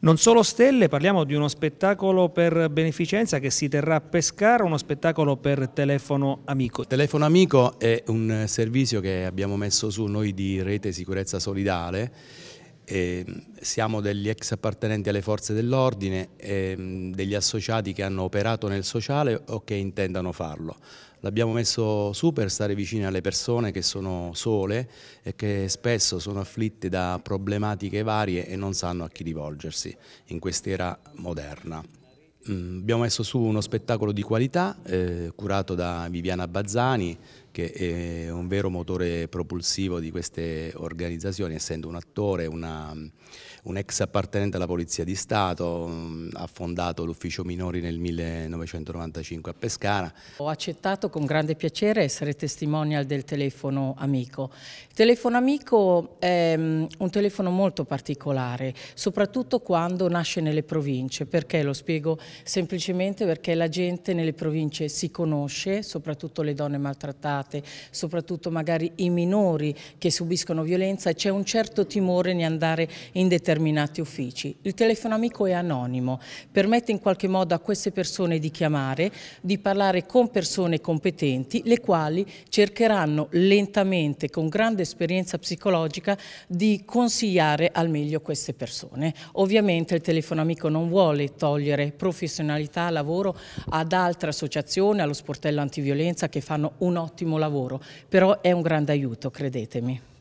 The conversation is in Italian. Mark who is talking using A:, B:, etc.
A: Non solo stelle, parliamo di uno spettacolo per beneficenza che si terrà a Pescara, uno spettacolo per Telefono Amico. Telefono Amico è un eh, servizio che abbiamo messo su noi di Rete Sicurezza Solidale eh, siamo degli ex appartenenti alle forze dell'ordine, ehm, degli associati che hanno operato nel sociale o che intendano farlo. L'abbiamo messo su per stare vicini alle persone che sono sole e che spesso sono afflitte da problematiche varie e non sanno a chi rivolgersi in quest'era moderna. Mm, abbiamo messo su uno spettacolo di qualità eh, curato da Viviana Bazzani, che è un vero motore propulsivo di queste organizzazioni, essendo un attore, una, un ex appartenente alla Polizia di Stato, ha fondato l'ufficio minori nel 1995 a Pescara.
B: Ho accettato con grande piacere essere testimonial del telefono amico. Il telefono amico è mm, un telefono molto particolare, soprattutto quando nasce nelle province, perché lo spiego semplicemente perché la gente nelle province si conosce, soprattutto le donne maltrattate, ammazzate, soprattutto magari i minori che subiscono violenza e c'è un certo timore di andare in determinati uffici. Il telefono amico è anonimo, permette in qualche modo a queste persone di chiamare, di parlare con persone competenti, le quali cercheranno lentamente, con grande esperienza psicologica, di consigliare al meglio queste persone. Ovviamente il telefono amico non vuole togliere professionalità, lavoro ad altre associazioni, allo sportello antiviolenza che fanno un ottimo lavoro lavoro, però è un grande aiuto, credetemi.